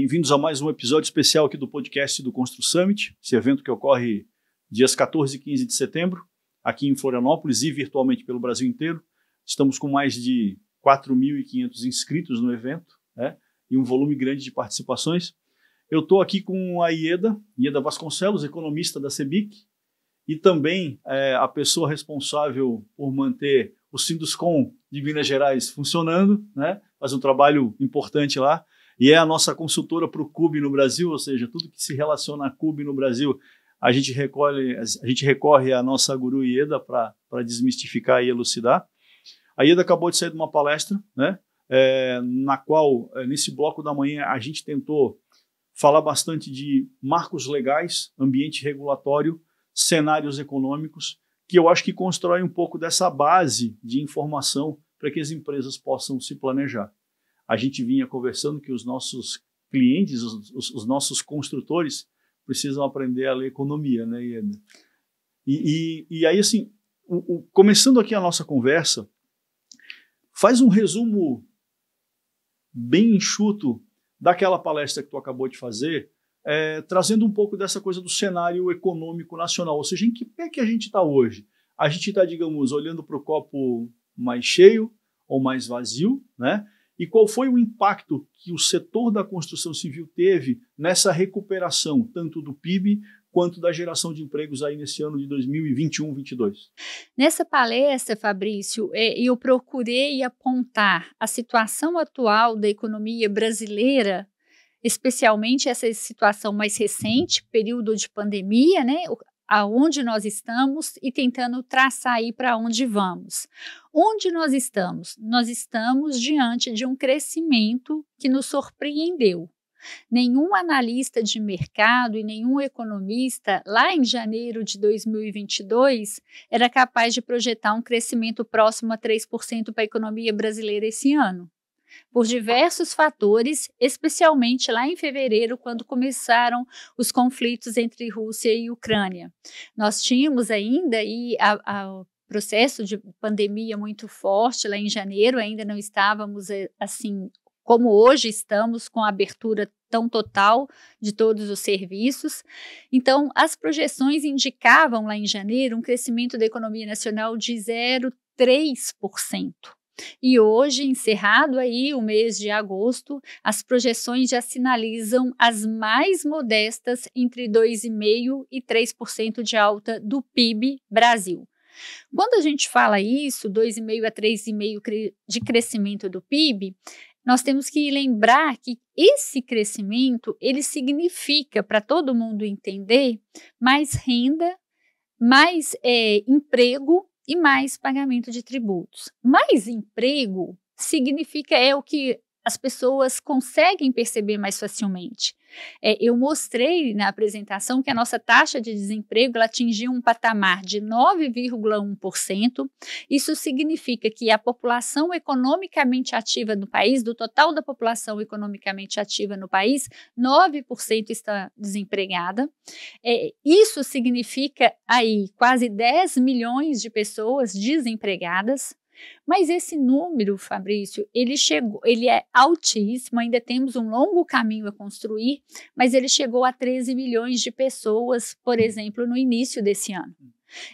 bem-vindos a mais um episódio especial aqui do podcast do Constru Summit, esse evento que ocorre dias 14 e 15 de setembro, aqui em Florianópolis e virtualmente pelo Brasil inteiro. Estamos com mais de 4.500 inscritos no evento né, e um volume grande de participações. Eu estou aqui com a Ieda, Ieda Vasconcelos, economista da CEBIC, e também é, a pessoa responsável por manter o Sinduscom de Minas Gerais funcionando, né? faz um trabalho importante lá, e é a nossa consultora para o CUB no Brasil, ou seja, tudo que se relaciona a CUB no Brasil, a gente, recolhe, a gente recorre à nossa guru Ieda para desmistificar e elucidar. A Ieda acabou de sair de uma palestra, né, é, na qual, é, nesse bloco da manhã, a gente tentou falar bastante de marcos legais, ambiente regulatório, cenários econômicos, que eu acho que constrói um pouco dessa base de informação para que as empresas possam se planejar a gente vinha conversando que os nossos clientes, os, os, os nossos construtores, precisam aprender a ler economia, né, Ieda? E, e, e aí, assim, o, o, começando aqui a nossa conversa, faz um resumo bem enxuto daquela palestra que tu acabou de fazer, é, trazendo um pouco dessa coisa do cenário econômico nacional, ou seja, em que pé que a gente está hoje? A gente está, digamos, olhando para o copo mais cheio ou mais vazio, né? E qual foi o impacto que o setor da construção civil teve nessa recuperação, tanto do PIB quanto da geração de empregos aí nesse ano de 2021, 22. Nessa palestra, Fabrício, é, eu procurei apontar a situação atual da economia brasileira, especialmente essa situação mais recente, período de pandemia, né? aonde nós estamos e tentando traçar aí para onde vamos. Onde nós estamos? Nós estamos diante de um crescimento que nos surpreendeu. Nenhum analista de mercado e nenhum economista lá em janeiro de 2022 era capaz de projetar um crescimento próximo a 3% para a economia brasileira esse ano por diversos fatores, especialmente lá em fevereiro, quando começaram os conflitos entre Rússia e Ucrânia. Nós tínhamos ainda e a, a processo de pandemia muito forte lá em janeiro, ainda não estávamos eh, assim como hoje estamos com a abertura tão total de todos os serviços. Então, as projeções indicavam lá em janeiro um crescimento da economia nacional de 0,3%. E hoje, encerrado aí o mês de agosto, as projeções já sinalizam as mais modestas entre 2,5% e 3% de alta do PIB Brasil. Quando a gente fala isso, 2,5% a 3,5% de crescimento do PIB, nós temos que lembrar que esse crescimento, ele significa, para todo mundo entender, mais renda, mais é, emprego e mais pagamento de tributos. Mais emprego significa é o que as pessoas conseguem perceber mais facilmente. É, eu mostrei na apresentação que a nossa taxa de desemprego atingiu um patamar de 9,1%. Isso significa que a população economicamente ativa no país, do total da população economicamente ativa no país, 9% está desempregada. É, isso significa aí quase 10 milhões de pessoas desempregadas. Mas esse número, Fabrício, ele chegou, ele é altíssimo, ainda temos um longo caminho a construir, mas ele chegou a 13 milhões de pessoas, por uhum. exemplo, no início desse ano. Uhum.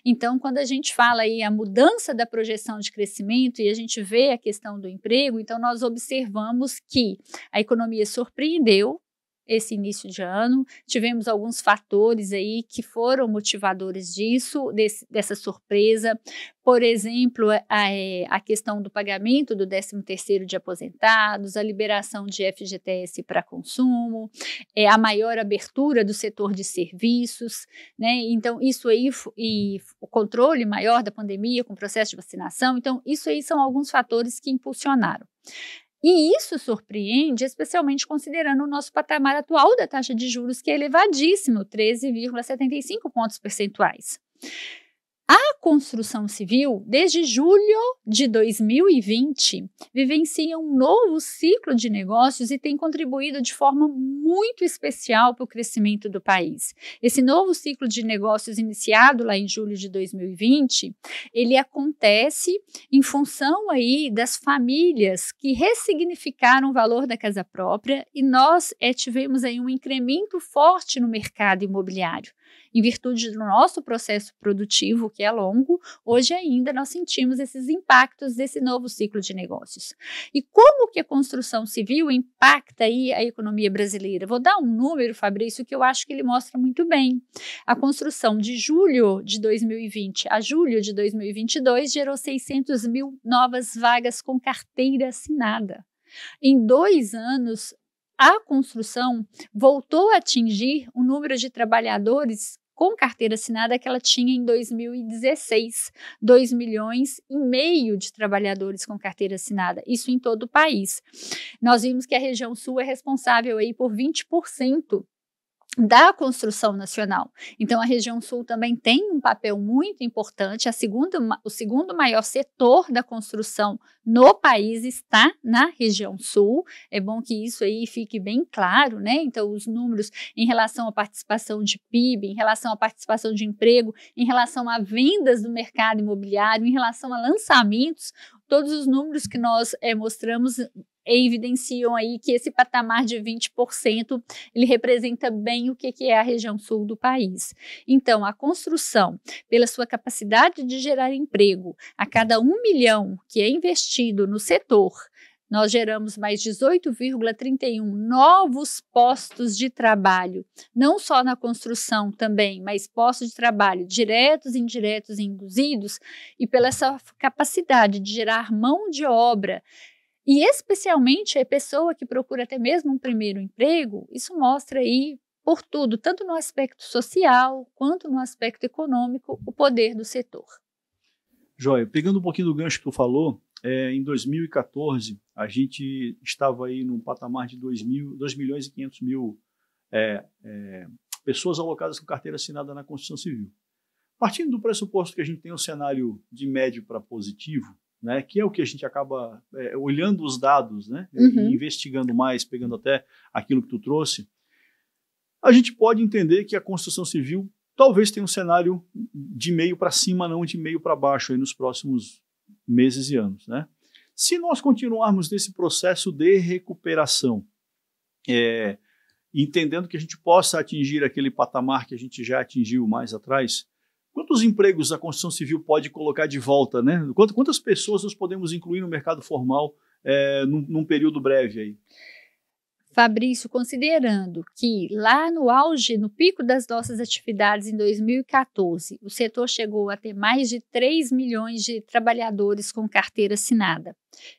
Então, quando a gente fala aí a mudança da projeção de crescimento e a gente vê a questão do emprego, então nós observamos que a economia surpreendeu esse início de ano. Tivemos alguns fatores aí que foram motivadores disso, desse, dessa surpresa. Por exemplo, é, a, é, a questão do pagamento do 13º de aposentados, a liberação de FGTS para consumo, é, a maior abertura do setor de serviços, né? Então, isso aí e o controle maior da pandemia com o processo de vacinação. Então, isso aí são alguns fatores que impulsionaram. E isso surpreende, especialmente considerando o nosso patamar atual da taxa de juros, que é elevadíssimo, 13,75 pontos percentuais construção civil, desde julho de 2020, vivencia um novo ciclo de negócios e tem contribuído de forma muito especial para o crescimento do país. Esse novo ciclo de negócios iniciado lá em julho de 2020, ele acontece em função aí das famílias que ressignificaram o valor da casa própria e nós é, tivemos aí um incremento forte no mercado imobiliário em virtude do nosso processo produtivo, que é longo, hoje ainda nós sentimos esses impactos desse novo ciclo de negócios. E como que a construção civil impacta aí a economia brasileira? Vou dar um número, Fabrício, que eu acho que ele mostra muito bem. A construção de julho de 2020 a julho de 2022 gerou 600 mil novas vagas com carteira assinada. Em dois anos, a construção voltou a atingir o número de trabalhadores com carteira assinada que ela tinha em 2016, 2 milhões e meio de trabalhadores com carteira assinada, isso em todo o país. Nós vimos que a região sul é responsável aí por 20% da construção nacional. Então, a região sul também tem um papel muito importante. A segunda, o segundo maior setor da construção no país está na região sul. É bom que isso aí fique bem claro, né? Então, os números em relação à participação de PIB, em relação à participação de emprego, em relação a vendas do mercado imobiliário, em relação a lançamentos, todos os números que nós é, mostramos evidenciam aí que esse patamar de 20% ele representa bem o que, é a região sul do país. Então, a construção, pela sua capacidade de gerar emprego, a cada um milhão que é investido no setor, nós geramos mais 18,31 novos postos de trabalho, não só na construção também, mas postos de trabalho diretos, indiretos e induzidos, e pela essa capacidade de gerar mão de obra e especialmente a pessoa que procura até mesmo um primeiro emprego, isso mostra aí por tudo, tanto no aspecto social quanto no aspecto econômico, o poder do setor. Joia, pegando um pouquinho do gancho que tu falou, é, em 2014 a gente estava aí num patamar de 2, mil, 2 milhões e 500 mil é, é, pessoas alocadas com carteira assinada na Constituição civil. Partindo do pressuposto que a gente tem um cenário de médio para positivo, né, que é o que a gente acaba é, olhando os dados, né, uhum. investigando mais, pegando até aquilo que tu trouxe, a gente pode entender que a construção civil talvez tenha um cenário de meio para cima, não de meio para baixo aí nos próximos meses e anos, né? Se nós continuarmos nesse processo de recuperação, é, entendendo que a gente possa atingir aquele patamar que a gente já atingiu mais atrás, Quantos empregos a construção civil pode colocar de volta, né? Quantas pessoas nós podemos incluir no mercado formal é, num, num período breve aí? Fabrício, considerando que lá no auge, no pico das nossas atividades em 2014, o setor chegou a ter mais de 3 milhões de trabalhadores com carteira assinada.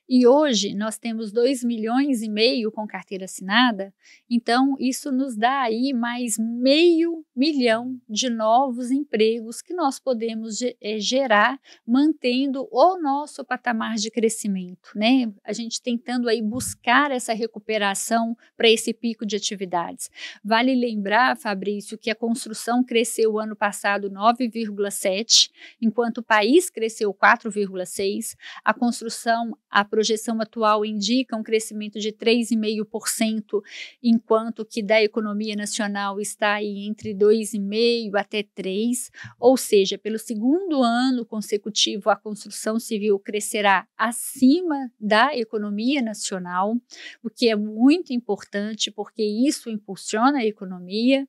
E hoje nós temos 2 milhões e meio com carteira assinada, então isso nos dá aí mais meio milhão de novos empregos que nós podemos é, gerar mantendo o nosso patamar de crescimento, né? A gente tentando aí buscar essa recuperação para esse pico de atividades. Vale lembrar, Fabrício, que a construção cresceu ano passado 9,7, enquanto o país cresceu 4,6. A construção, a projeção atual indica um crescimento de 3,5%, enquanto que da economia nacional está aí entre 2,5 até 3, ou seja, pelo segundo ano consecutivo a construção civil crescerá acima da economia nacional, o que é muito importante importante porque isso impulsiona a economia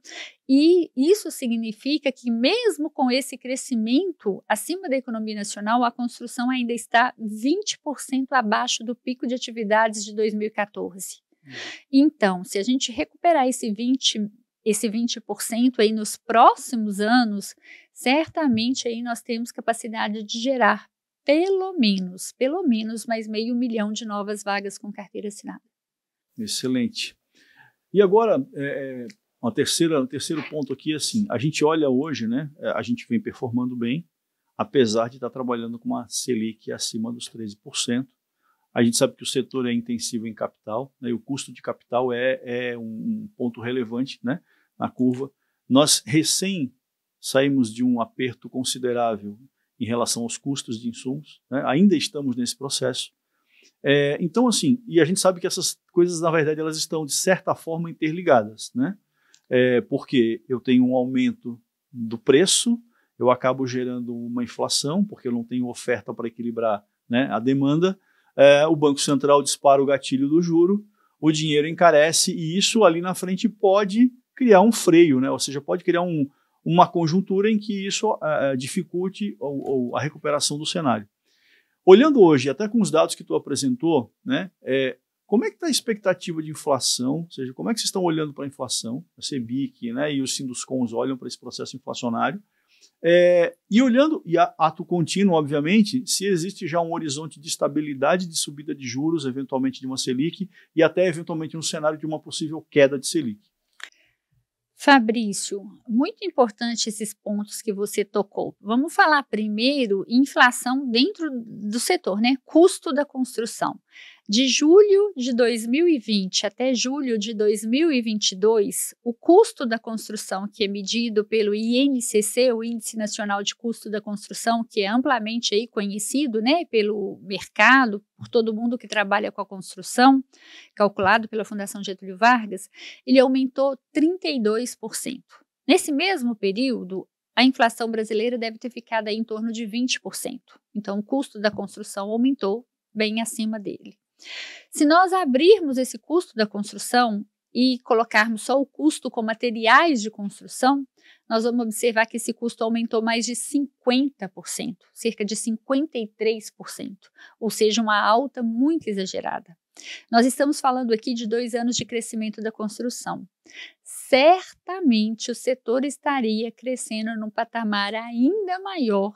e isso significa que, mesmo com esse crescimento acima da economia nacional, a construção ainda está 20% abaixo do pico de atividades de 2014. Hum. Então, se a gente recuperar esse 20, esse 20% aí nos próximos anos, certamente aí nós temos capacidade de gerar pelo menos, pelo menos mais meio milhão de novas vagas com carteira assinada. Excelente. E agora, é, é, uma terceira, um terceiro ponto aqui, assim, a gente olha hoje, né? É, a gente vem performando bem, apesar de estar trabalhando com uma Selic acima dos 13%. A gente sabe que o setor é intensivo em capital, né, e o custo de capital é, é um ponto relevante né, na curva. Nós recém saímos de um aperto considerável em relação aos custos de insumos, né, ainda estamos nesse processo. É, então, assim, e a gente sabe que essas coisas, na verdade, elas estão, de certa forma, interligadas, né? É, porque eu tenho um aumento do preço, eu acabo gerando uma inflação, porque eu não tenho oferta para equilibrar né, a demanda, é, o Banco Central dispara o gatilho do juro, o dinheiro encarece, e isso ali na frente pode criar um freio, né? ou seja, pode criar um, uma conjuntura em que isso é, dificulte ou, ou a recuperação do cenário. Olhando hoje, até com os dados que tu apresentou, né, é, como é que está a expectativa de inflação? Ou seja, como é que vocês estão olhando para a inflação? A CEBIC né, e os Sinduscons olham para esse processo inflacionário. É, e olhando, e a, ato contínuo, obviamente, se existe já um horizonte de estabilidade de subida de juros, eventualmente de uma Selic, e até eventualmente um cenário de uma possível queda de Selic. Fabrício, muito importante esses pontos que você tocou. Vamos falar primeiro inflação dentro do setor, né? Custo da construção. De julho de 2020 até julho de 2022, o custo da construção, que é medido pelo INCC, o Índice Nacional de Custo da Construção, que é amplamente aí conhecido né, pelo mercado, por todo mundo que trabalha com a construção, calculado pela Fundação Getúlio Vargas, ele aumentou 32%. Nesse mesmo período, a inflação brasileira deve ter ficado em torno de 20%. Então, o custo da construção aumentou bem acima dele. Se nós abrirmos esse custo da construção e colocarmos só o custo com materiais de construção, nós vamos observar que esse custo aumentou mais de 50%, cerca de 53%, ou seja, uma alta muito exagerada. Nós estamos falando aqui de dois anos de crescimento da construção. Certamente o setor estaria crescendo num patamar ainda maior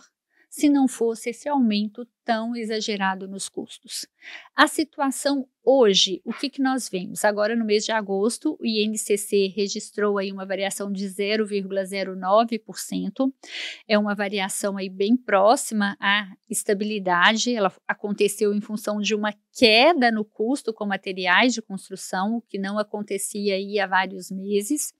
se não fosse esse aumento tão exagerado nos custos. A situação hoje, o que, que nós vemos? Agora, no mês de agosto, o INCC registrou aí uma variação de 0,09%, é uma variação aí bem próxima à estabilidade, ela aconteceu em função de uma queda no custo com materiais de construção, o que não acontecia aí há vários meses.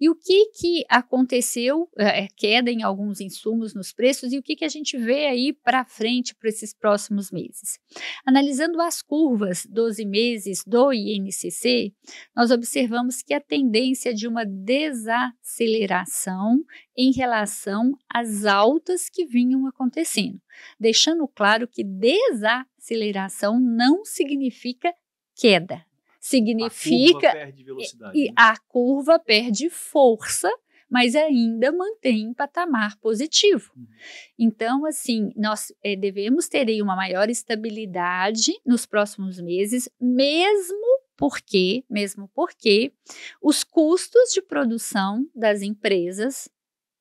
E o que, que aconteceu? É, é queda em alguns insumos nos preços, e o que, que a gente vê aí para frente, para esses próximos meses. Analisando as curvas 12 meses do INCC, nós observamos que a tendência de uma desaceleração em relação às altas que vinham acontecendo, deixando claro que desaceleração não significa queda, significa a curva perde velocidade, e, né? a curva perde força mas ainda mantém patamar positivo. Uhum. Então, assim, nós é, devemos ter aí uma maior estabilidade nos próximos meses, mesmo porque, mesmo porque os custos de produção das empresas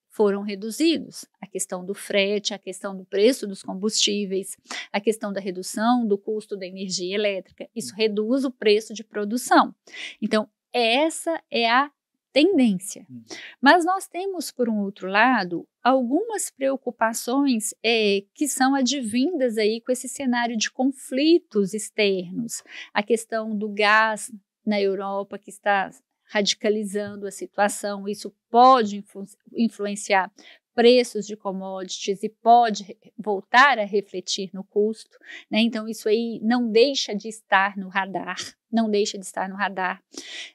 foram reduzidos. A questão do frete, a questão do preço dos combustíveis, a questão da redução do custo da energia elétrica, isso uhum. reduz o preço de produção. Então, essa é a tendência. Hum. Mas nós temos, por um outro lado, algumas preocupações é, que são advindas aí com esse cenário de conflitos externos, a questão do gás na Europa que está radicalizando a situação, isso pode influ influenciar preços de commodities e pode voltar a refletir no custo. Né? Então, isso aí não deixa de estar no radar, não deixa de estar no radar.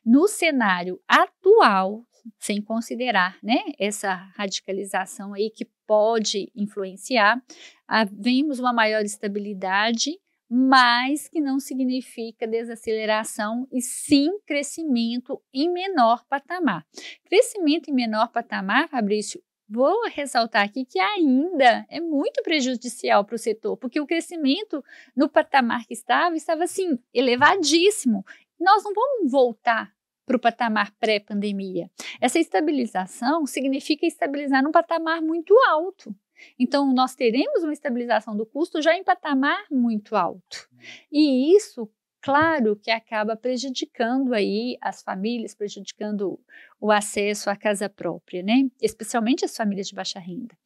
No cenário atual, sem considerar né, essa radicalização aí que pode influenciar, ah, vemos uma maior estabilidade mas que não significa desaceleração e sim crescimento em menor patamar. Crescimento em menor patamar, Fabrício, Vou ressaltar aqui que ainda é muito prejudicial para o setor, porque o crescimento no patamar que estava estava assim elevadíssimo. Nós não vamos voltar para o patamar pré-pandemia. Essa estabilização significa estabilizar num patamar muito alto. Então, nós teremos uma estabilização do custo já em patamar muito alto. E isso claro que acaba prejudicando aí as famílias, prejudicando o acesso à casa própria, né? Especialmente as famílias de baixa renda.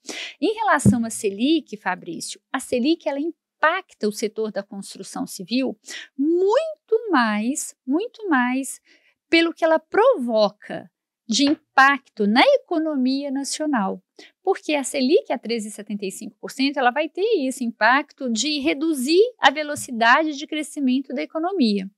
Em relação à Selic, Fabrício, a Selic ela impacta o setor da construção civil muito mais, muito mais pelo que ela provoca de impacto na economia nacional. Porque a Selic a 13,75%, ela vai ter esse impacto de reduzir a velocidade de crescimento da economia.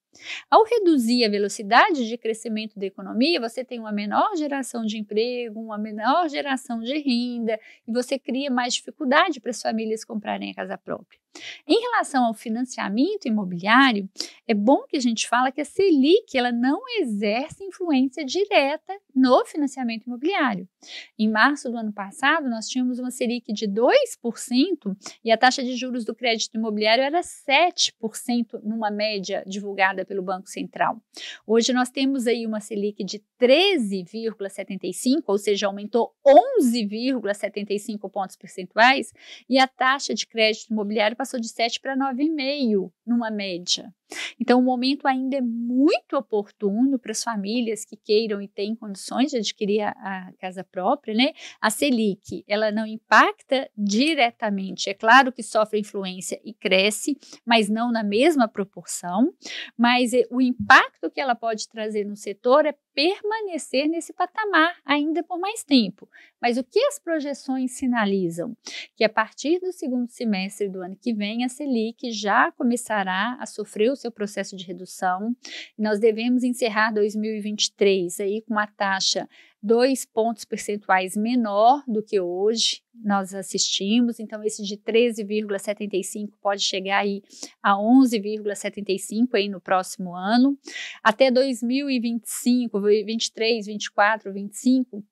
Ao reduzir a velocidade de crescimento da economia, você tem uma menor geração de emprego, uma menor geração de renda, e você cria mais dificuldade para as famílias comprarem a casa própria. Em relação ao financiamento imobiliário, é bom que a gente fala que a Selic ela não exerce influência direta no financiamento imobiliário. Em março do ano passado, nós tínhamos uma Selic de 2% e a taxa de juros do crédito imobiliário era 7% numa média divulgada pelo Banco Central. Hoje nós temos aí uma Selic de 13,75, ou seja, aumentou 11,75 pontos percentuais, e a taxa de crédito imobiliário passou de 7 para 9,5 numa média. Então, o momento ainda é muito oportuno para as famílias que queiram e têm condições de adquirir a, a, casa própria, né? A Selic, ela não impacta diretamente. É claro que sofre influência e cresce, mas não na mesma proporção. Mas eh, o impacto que ela pode trazer no setor é permanecer nesse patamar ainda por mais tempo. Mas o que as projeções sinalizam? Que a partir do segundo semestre do ano que vem, a Selic já começará a sofrer os seu processo de redução. Nós devemos encerrar 2023 aí com uma taxa 2 pontos percentuais menor do que hoje nós assistimos, então esse de 13,75 pode chegar aí a 11,75 aí no próximo ano. Até 2025, 23, 24, 25,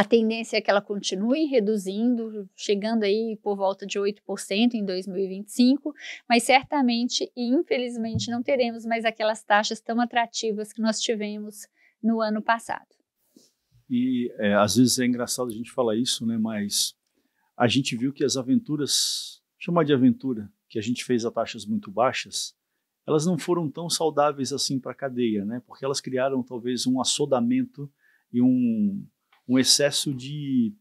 a tendência é que ela continue reduzindo, chegando aí por volta de 8% em 2025, mas certamente e infelizmente não teremos mais aquelas taxas tão atrativas que nós tivemos no ano passado. E é, às vezes é engraçado a gente falar isso, né? Mas a gente viu que as aventuras, chamar de aventura, que a gente fez a taxas muito baixas, elas não foram tão saudáveis assim para a cadeia, né? Porque elas criaram talvez um assodamento e um um excesso de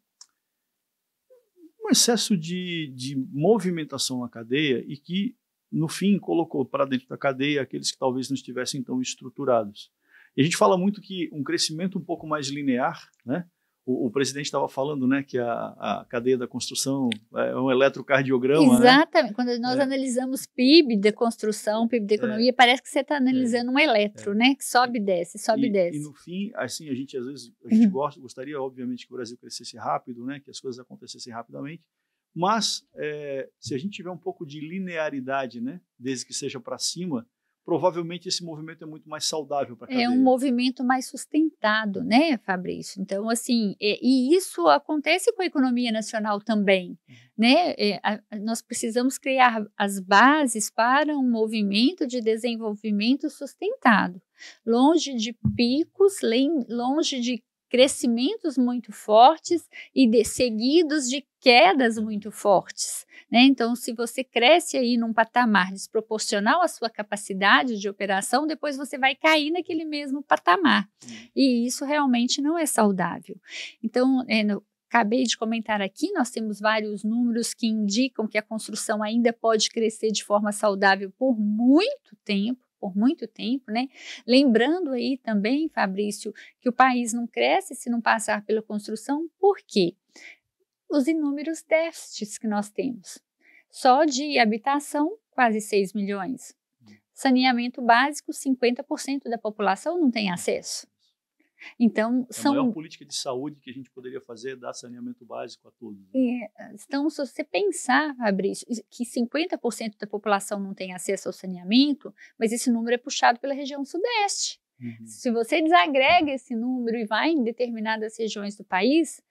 um excesso de, de movimentação na cadeia e que no fim colocou para dentro da cadeia aqueles que talvez não estivessem tão estruturados. E a gente fala muito que um crescimento um pouco mais linear, né, o, o presidente estava falando, né, que a, a cadeia da construção é um eletrocardiograma. Né? Exatamente. Né? Quando nós é. analisamos PIB de construção, PIB de economia, é. parece que você está analisando é. um eletro, é. né, que sobe e desce, sobe e desce. E no fim, assim, a gente às vezes a gente gosta, gostaria, obviamente, que o Brasil crescesse rápido, né, que as coisas acontecessem rapidamente. Mas eh, se a gente tiver um pouco de linearidade, né, desde que seja para cima, provavelmente esse movimento é muito mais saudável para É um movimento mais sustentado, né, Fabrício? Então, assim, e isso acontece com a economia nacional também, uhum. né? É, a, nós precisamos criar as bases para um movimento de desenvolvimento sustentado, longe de picos, longe de crescimentos muito fortes e de, seguidos de quedas muito fortes. Né? Então, se você cresce aí num patamar desproporcional à sua capacidade de operação, depois você vai cair naquele mesmo patamar. Hum. E isso realmente não é saudável. Então, é, no, acabei de comentar aqui, nós temos vários números que indicam que a construção ainda pode crescer de forma saudável por muito tempo por muito tempo, né? Lembrando aí também, Fabrício, que o país não cresce se não passar pela construção, por quê? Os inúmeros déficits que nós temos. Só de habitação, quase 6 milhões. Hum. Saneamento básico, 50% da população não tem acesso. Então, a é são... A maior política de saúde que a gente poderia fazer é dar saneamento básico a todos. Né? É, então, se você pensar, Fabrício, que 50% da população não tem acesso ao saneamento, mas esse número é puxado pela região sudeste. Uhum. Se você desagrega esse número e vai em determinadas regiões do país,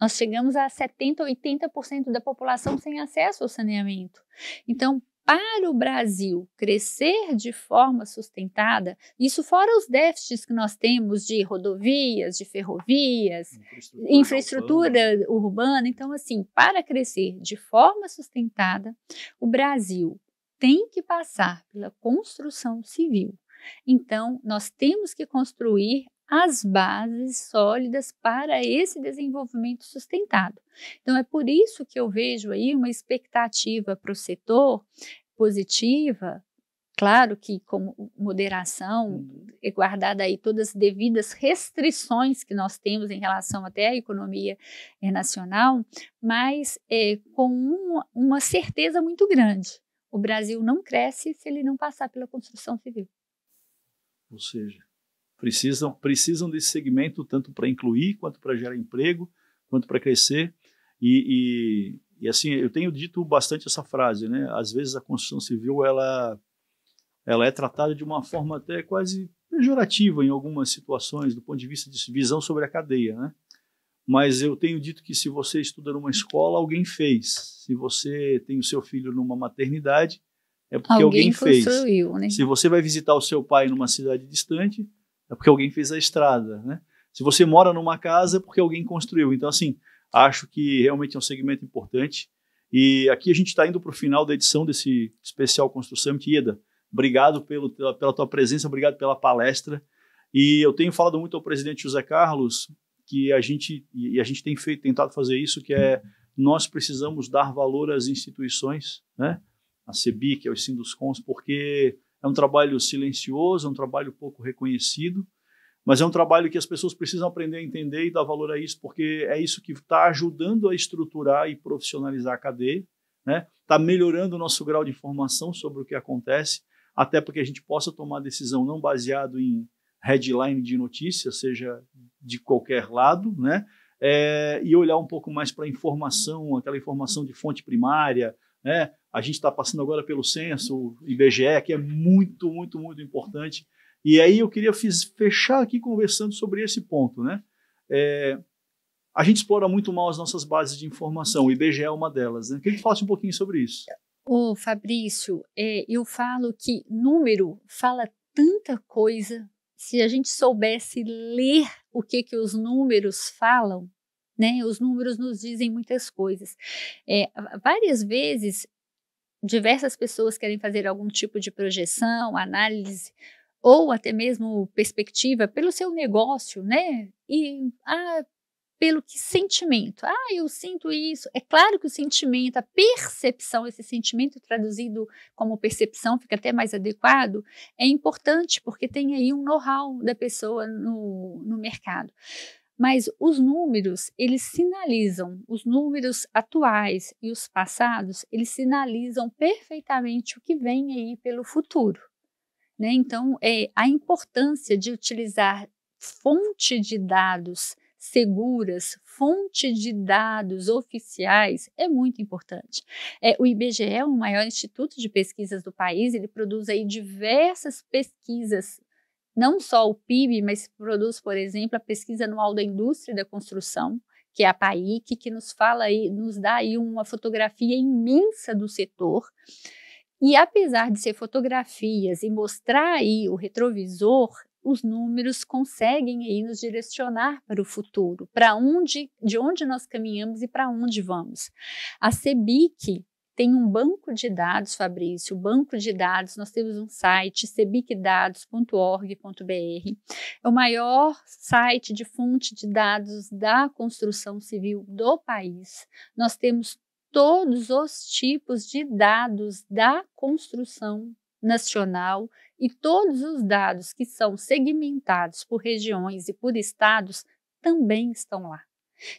nós chegamos a 70%, 80% da população sem acesso ao saneamento. Então, para o Brasil crescer de forma sustentada, isso fora os déficits que nós temos de rodovias, de ferrovias, infraestrutura, infraestrutura urbana. urbana. Então, assim, para crescer de forma sustentada, o Brasil tem que passar pela construção civil. Então, nós temos que construir as bases sólidas para esse desenvolvimento sustentado. Então, é por isso que eu vejo aí uma expectativa para o setor positiva, claro que com moderação, uhum. guardada aí todas as devidas restrições que nós temos em relação até à economia nacional, mas é, com uma, uma certeza muito grande. O Brasil não cresce se ele não passar pela construção civil. Ou seja, precisam, precisam desse segmento tanto para incluir, quanto para gerar emprego, quanto para crescer. E, e, e, assim, eu tenho dito bastante essa frase, né? Às vezes a construção civil ela, ela é tratada de uma forma até quase pejorativa em algumas situações, do ponto de vista de visão sobre a cadeia, né? Mas eu tenho dito que se você estuda numa escola, alguém fez. Se você tem o seu filho numa maternidade, é porque alguém, alguém fez. Né? Se você vai visitar o seu pai numa cidade distante, é porque alguém fez a estrada, né? Se você mora numa casa, é porque alguém construiu. Então, assim, acho que realmente é um segmento importante. E aqui a gente está indo para o final da edição desse especial Construção Summit. Ieda, obrigado pelo, pela, tua presença, obrigado pela palestra. E eu tenho falado muito ao presidente José Carlos que a gente e a gente tem feito, tentado fazer isso, que é nós precisamos dar valor às instituições, né? A CEBIC, aos Sinduscons, porque é um trabalho silencioso, é um trabalho pouco reconhecido, mas é um trabalho que as pessoas precisam aprender a entender e dar valor a isso, porque é isso que está ajudando a estruturar e profissionalizar a cadeia, está né? Tá melhorando o nosso grau de informação sobre o que acontece, até porque a gente possa tomar decisão não baseado em headline de notícia, seja de qualquer lado, né? É, e olhar um pouco mais para a informação, aquela informação de fonte primária, né? A gente está passando agora pelo censo, o IBGE, que é muito, muito, muito importante. E aí eu queria fechar aqui conversando sobre esse ponto. Né? É, a gente explora muito mal as nossas bases de informação, o IBGE é uma delas. Né? Queria que falasse um pouquinho sobre isso. Ô, Fabrício, é, eu falo que número fala tanta coisa. Se a gente soubesse ler o que, que os números falam, né? Os números nos dizem muitas coisas. É, várias vezes, diversas pessoas querem fazer algum tipo de projeção, análise ou até mesmo perspectiva pelo seu negócio, né? E ah, pelo que sentimento. Ah, eu sinto isso. É claro que o sentimento, a percepção, esse sentimento traduzido como percepção fica até mais adequado, é importante, porque tem aí um know-how da pessoa no, no mercado mas os números, eles sinalizam, os números atuais e os passados, eles sinalizam perfeitamente o que vem aí pelo futuro. Né? Então, é, a importância de utilizar fonte de dados seguras, fonte de dados oficiais é muito importante. É, o IBGE é o maior instituto de pesquisas do país, ele produz aí diversas pesquisas não só o PIB, mas produz, por exemplo, a pesquisa anual da indústria da construção, que é a PAIC, que nos fala e nos dá aí uma fotografia imensa do setor. E apesar de ser fotografias e mostrar aí o retrovisor, os números conseguem aí nos direcionar para o futuro, para onde, de onde nós caminhamos e para onde vamos. A CEBIC, tem um banco de dados, Fabrício, banco de dados, nós temos um site, sebicdados.org.br, é o maior site de fonte de dados da construção civil do país. Nós temos todos os tipos de dados da construção nacional e todos os dados que são segmentados por regiões e por estados também estão lá.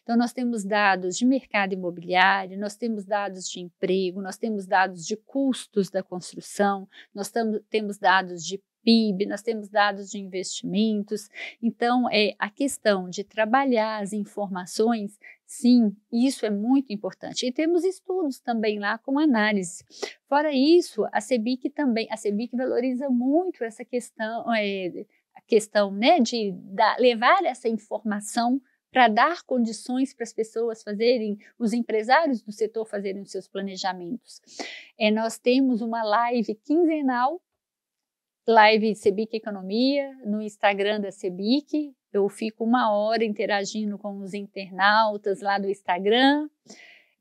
Então, nós temos dados de mercado imobiliário, nós temos dados de emprego, nós temos dados de custos da construção, nós temos dados de PIB, nós temos dados de investimentos. Então, é a questão de trabalhar as informações, sim, isso é muito importante. E temos estudos também lá com análise. Fora isso, a CEBIC também, a CEBIC valoriza muito essa questão, é, a questão né, de da, levar essa informação para dar condições para as pessoas fazerem, os empresários do setor fazerem os seus planejamentos. É, nós temos uma live quinzenal, live Cebic Economia, no Instagram da Cebic. Eu fico uma hora interagindo com os internautas lá do Instagram.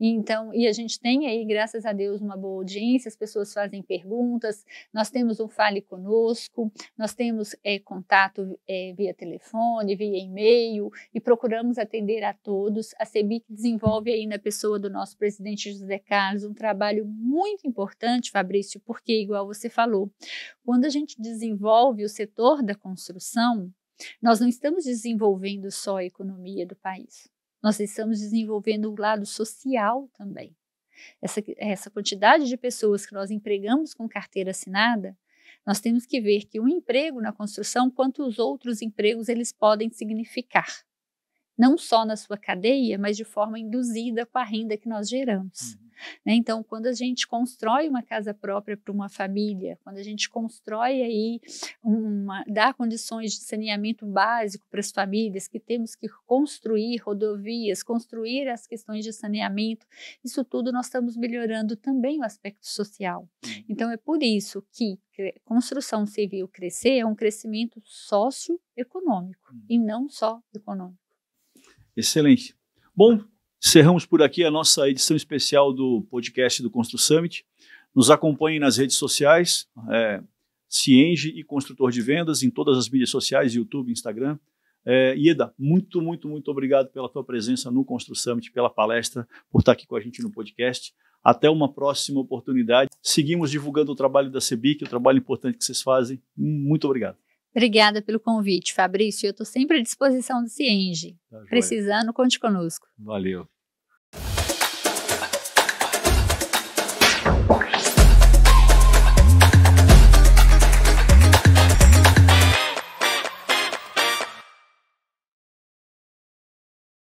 Então, e a gente tem aí, graças a Deus, uma boa audiência, as pessoas fazem perguntas, nós temos um Fale Conosco, nós temos é, contato é, via telefone, via e-mail e procuramos atender a todos. A CEBIC desenvolve aí na pessoa do nosso presidente José Carlos um trabalho muito importante, Fabrício, porque, igual você falou, quando a gente desenvolve o setor da construção, nós não estamos desenvolvendo só a economia do país. Nós estamos desenvolvendo o lado social também. Essa, essa quantidade de pessoas que nós empregamos com carteira assinada, nós temos que ver que o um emprego na construção, quantos outros empregos eles podem significar não só na sua cadeia, mas de forma induzida com a renda que nós geramos. Uhum. Né? Então, quando a gente constrói uma casa própria para uma família, quando a gente constrói aí, uma, dá condições de saneamento básico para as famílias, que temos que construir rodovias, construir as questões de saneamento, isso tudo nós estamos melhorando também o aspecto social. Uhum. Então, é por isso que construção civil crescer é um crescimento socioeconômico uhum. e não só econômico. Excelente. Bom, encerramos por aqui a nossa edição especial do podcast do Constru Summit. Nos acompanhem nas redes sociais, é, Cienge e Construtor de Vendas, em todas as mídias sociais, YouTube, Instagram. É, Ieda, muito, muito, muito obrigado pela tua presença no Constru Summit, pela palestra, por estar aqui com a gente no podcast. Até uma próxima oportunidade. Seguimos divulgando o trabalho da CEBIC, o trabalho importante que vocês fazem. Muito obrigado. Obrigada pelo convite, Fabrício. Eu estou sempre à disposição do Cienge. Tá Precisando, conte conosco. Valeu.